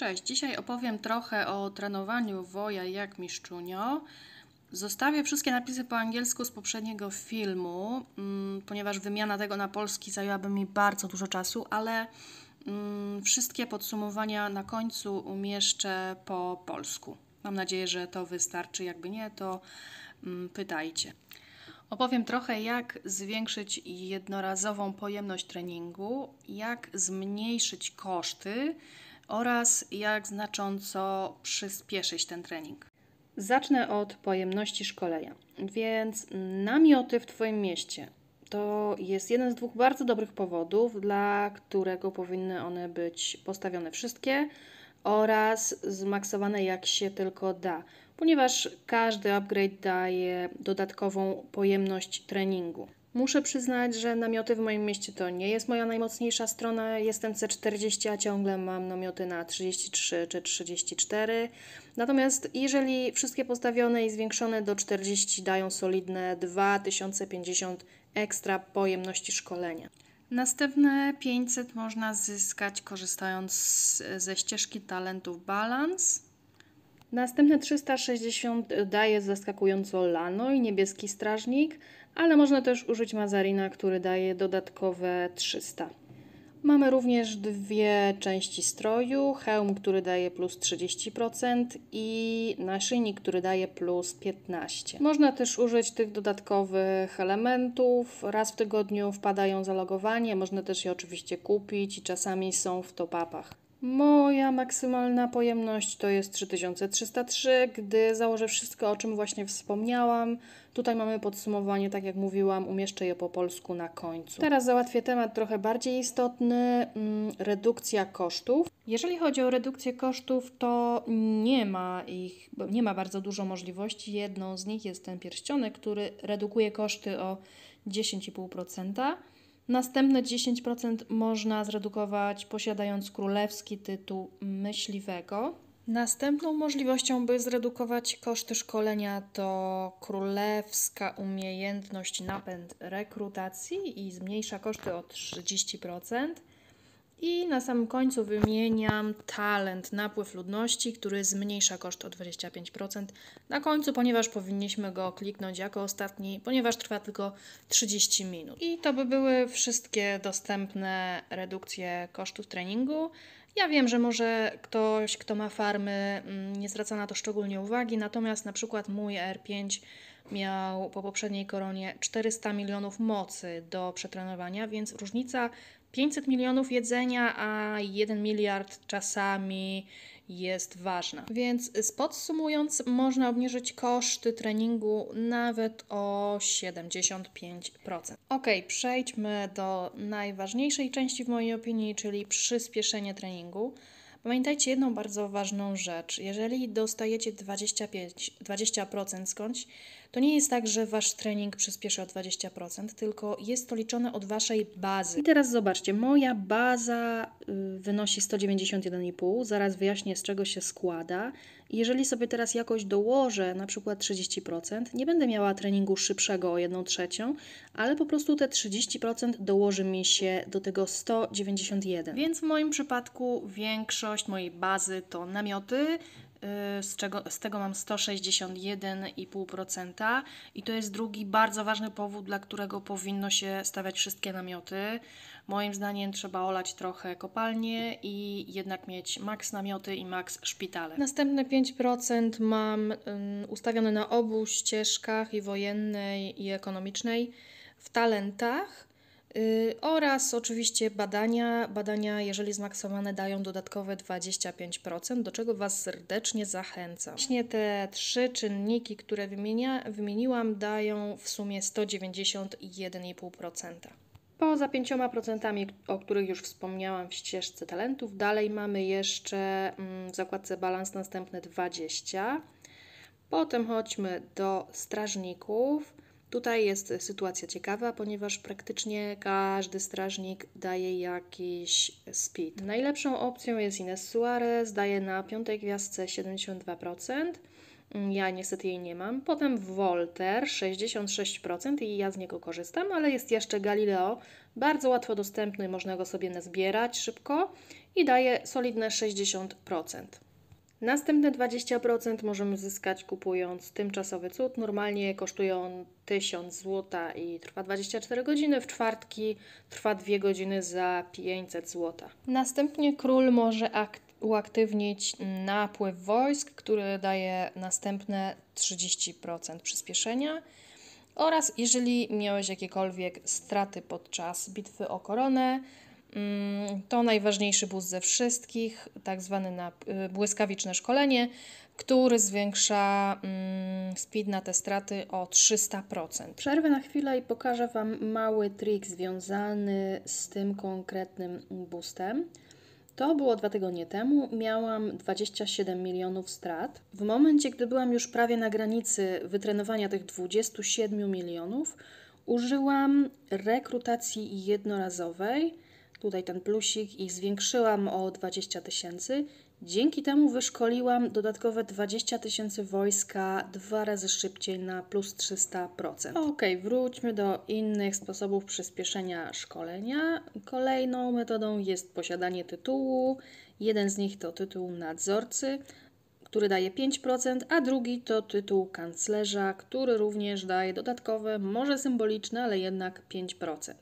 Cześć, dzisiaj opowiem trochę o trenowaniu woja jak miszczunio. Zostawię wszystkie napisy po angielsku z poprzedniego filmu, mm, ponieważ wymiana tego na polski zajęłaby mi bardzo dużo czasu, ale mm, wszystkie podsumowania na końcu umieszczę po polsku. Mam nadzieję, że to wystarczy. Jakby nie, to mm, pytajcie. Opowiem trochę, jak zwiększyć jednorazową pojemność treningu, jak zmniejszyć koszty oraz jak znacząco przyspieszyć ten trening. Zacznę od pojemności szkolenia. Więc namioty w Twoim mieście to jest jeden z dwóch bardzo dobrych powodów, dla którego powinny one być postawione wszystkie oraz zmaksowane jak się tylko da, ponieważ każdy upgrade daje dodatkową pojemność treningu. Muszę przyznać, że namioty w moim mieście to nie jest moja najmocniejsza strona. Jestem C40, a ciągle mam namioty na 33 czy 34. Natomiast jeżeli wszystkie postawione i zwiększone do 40 dają solidne 2050 ekstra pojemności szkolenia. Następne 500 można zyskać korzystając ze ścieżki talentów Balance. Następne 360 daje zaskakująco lano i niebieski strażnik ale można też użyć mazarina, który daje dodatkowe 300. Mamy również dwie części stroju, hełm, który daje plus 30% i naszyjnik, który daje plus 15%. Można też użyć tych dodatkowych elementów, raz w tygodniu wpadają logowanie, można też je oczywiście kupić i czasami są w topapach. Moja maksymalna pojemność to jest 3303, gdy założę wszystko, o czym właśnie wspomniałam. Tutaj mamy podsumowanie, tak jak mówiłam, umieszczę je po polsku na końcu. Teraz załatwię temat trochę bardziej istotny, mm, redukcja kosztów. Jeżeli chodzi o redukcję kosztów, to nie ma ich, nie ma bardzo dużo możliwości. Jedną z nich jest ten pierścionek, który redukuje koszty o 10,5%. Następne 10% można zredukować posiadając królewski tytuł myśliwego. Następną możliwością, by zredukować koszty szkolenia, to królewska umiejętność napęd rekrutacji i zmniejsza koszty o 30%. I na samym końcu wymieniam talent, napływ ludności, który zmniejsza koszt o 25% na końcu, ponieważ powinniśmy go kliknąć jako ostatni, ponieważ trwa tylko 30 minut. I to by były wszystkie dostępne redukcje kosztów treningu. Ja wiem, że może ktoś, kto ma farmy, mm, nie zwraca na to szczególnie uwagi, natomiast na przykład mój R5 miał po poprzedniej koronie 400 milionów mocy do przetrenowania, więc różnica 500 milionów jedzenia, a 1 miliard czasami jest ważna. Więc podsumując, można obniżyć koszty treningu nawet o 75%. Ok, przejdźmy do najważniejszej części w mojej opinii, czyli przyspieszenie treningu. Pamiętajcie jedną bardzo ważną rzecz. Jeżeli dostajecie 25, 20% skądś, to nie jest tak, że wasz trening przyspieszy o 20%, tylko jest to liczone od waszej bazy. I teraz zobaczcie, moja baza y, wynosi 191,5. Zaraz wyjaśnię, z czego się składa. Jeżeli sobie teraz jakoś dołożę na przykład 30%, nie będę miała treningu szybszego o 1 trzecią, ale po prostu te 30% dołoży mi się do tego 191. Więc w moim przypadku większość mojej bazy to namioty, Y, z, czego, z tego mam 161,5% i to jest drugi bardzo ważny powód, dla którego powinno się stawiać wszystkie namioty. Moim zdaniem trzeba olać trochę kopalnie i jednak mieć maks namioty i maks szpitale. Następne 5% mam ustawione na obu ścieżkach i wojennej i ekonomicznej w talentach Y, oraz oczywiście badania. Badania, jeżeli zmaksowane, dają dodatkowe 25%, do czego Was serdecznie zachęcam. Właśnie te trzy czynniki, które wymienia, wymieniłam, dają w sumie 191,5%. Poza 5%, o których już wspomniałam w ścieżce talentów, dalej mamy jeszcze mm, w zakładce balans następne 20. Potem chodźmy do strażników. Tutaj jest sytuacja ciekawa, ponieważ praktycznie każdy strażnik daje jakiś speed. Najlepszą opcją jest Ines Suarez, daje na piątej gwiazdce 72%. Mm, ja niestety jej nie mam. Potem Volter 66% i ja z niego korzystam, ale jest jeszcze Galileo, bardzo łatwo dostępny, można go sobie zbierać szybko i daje solidne 60%. Następne 20% możemy zyskać kupując tymczasowy cud. Normalnie kosztuje on 1000 zł i trwa 24 godziny. W czwartki trwa 2 godziny za 500 zł. Następnie król może akt uaktywnić napływ wojsk, który daje następne 30% przyspieszenia. Oraz jeżeli miałeś jakiekolwiek straty podczas bitwy o koronę, Mm, to najważniejszy bus ze wszystkich, tak zwane y, błyskawiczne szkolenie, który zwiększa mm, speed na te straty o 300%. Przerwę na chwilę i pokażę Wam mały trik związany z tym konkretnym boostem. To było dwa tygodnie temu, miałam 27 milionów strat. W momencie, gdy byłam już prawie na granicy wytrenowania tych 27 milionów, użyłam rekrutacji jednorazowej tutaj ten plusik i zwiększyłam o 20 tysięcy. Dzięki temu wyszkoliłam dodatkowe 20 tysięcy wojska dwa razy szybciej na plus 300%. Ok, wróćmy do innych sposobów przyspieszenia szkolenia. Kolejną metodą jest posiadanie tytułu. Jeden z nich to tytuł nadzorcy, który daje 5%, a drugi to tytuł kanclerza, który również daje dodatkowe, może symboliczne, ale jednak 5%.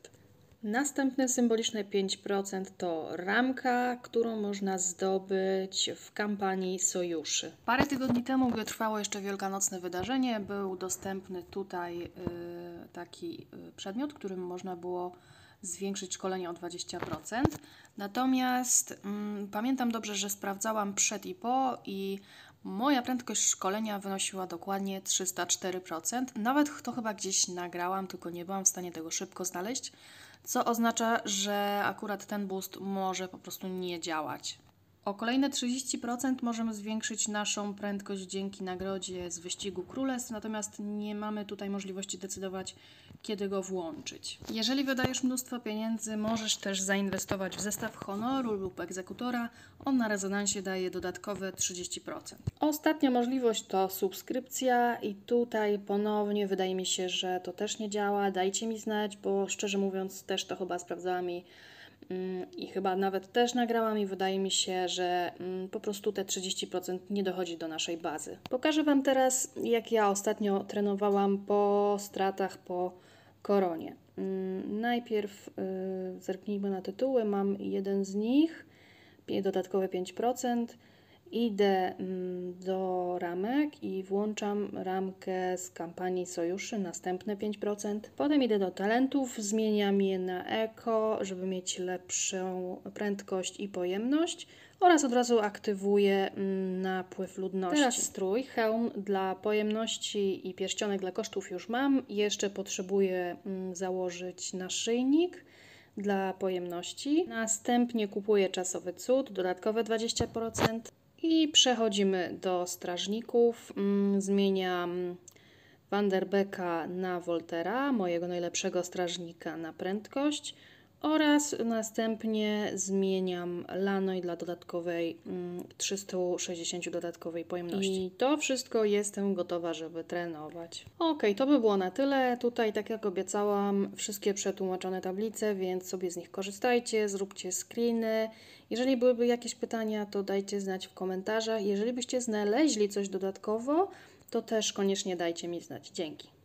Następne symboliczne 5% to ramka, którą można zdobyć w kampanii sojuszy. Parę tygodni temu, gdy trwało jeszcze wielkanocne wydarzenie, był dostępny tutaj y, taki y, przedmiot, którym można było zwiększyć szkolenie o 20%. Natomiast mm, pamiętam dobrze, że sprawdzałam przed i po i moja prędkość szkolenia wynosiła dokładnie 304%. Nawet to chyba gdzieś nagrałam, tylko nie byłam w stanie tego szybko znaleźć co oznacza, że akurat ten boost może po prostu nie działać. O kolejne 30% możemy zwiększyć naszą prędkość dzięki nagrodzie z wyścigu królestw, natomiast nie mamy tutaj możliwości decydować, kiedy go włączyć. Jeżeli wydajesz mnóstwo pieniędzy, możesz też zainwestować w zestaw honoru lub egzekutora. On na rezonansie daje dodatkowe 30%. Ostatnia możliwość to subskrypcja i tutaj ponownie wydaje mi się, że to też nie działa. Dajcie mi znać, bo szczerze mówiąc też to chyba sprawdzała mi Mm, I chyba nawet też nagrałam i wydaje mi się, że mm, po prostu te 30% nie dochodzi do naszej bazy. Pokażę Wam teraz, jak ja ostatnio trenowałam po stratach, po koronie. Mm, najpierw y, zerknijmy na tytuły. Mam jeden z nich, dodatkowe 5%. Idę mm, do ramek i włączam ramkę z kampanii sojuszy, następne 5%. Potem idę do talentów, zmieniam je na eko, żeby mieć lepszą prędkość i pojemność oraz od razu aktywuję mm, napływ ludności. Teraz strój, hełm dla pojemności i pierścionek dla kosztów już mam. Jeszcze potrzebuję mm, założyć naszyjnik dla pojemności. Następnie kupuję czasowy cud, dodatkowe 20%. I przechodzimy do strażników. Mm, Zmieniam mm, Vanderbeka na Voltera, mojego najlepszego strażnika na prędkość oraz następnie zmieniam lanoj dla dodatkowej 360 mm, dodatkowej pojemności. I to wszystko jestem gotowa, żeby trenować. Ok, to by było na tyle. Tutaj, tak jak obiecałam, wszystkie przetłumaczone tablice, więc sobie z nich korzystajcie, zróbcie screeny. Jeżeli byłyby jakieś pytania, to dajcie znać w komentarzach. Jeżeli byście znaleźli coś dodatkowo, to też koniecznie dajcie mi znać. Dzięki.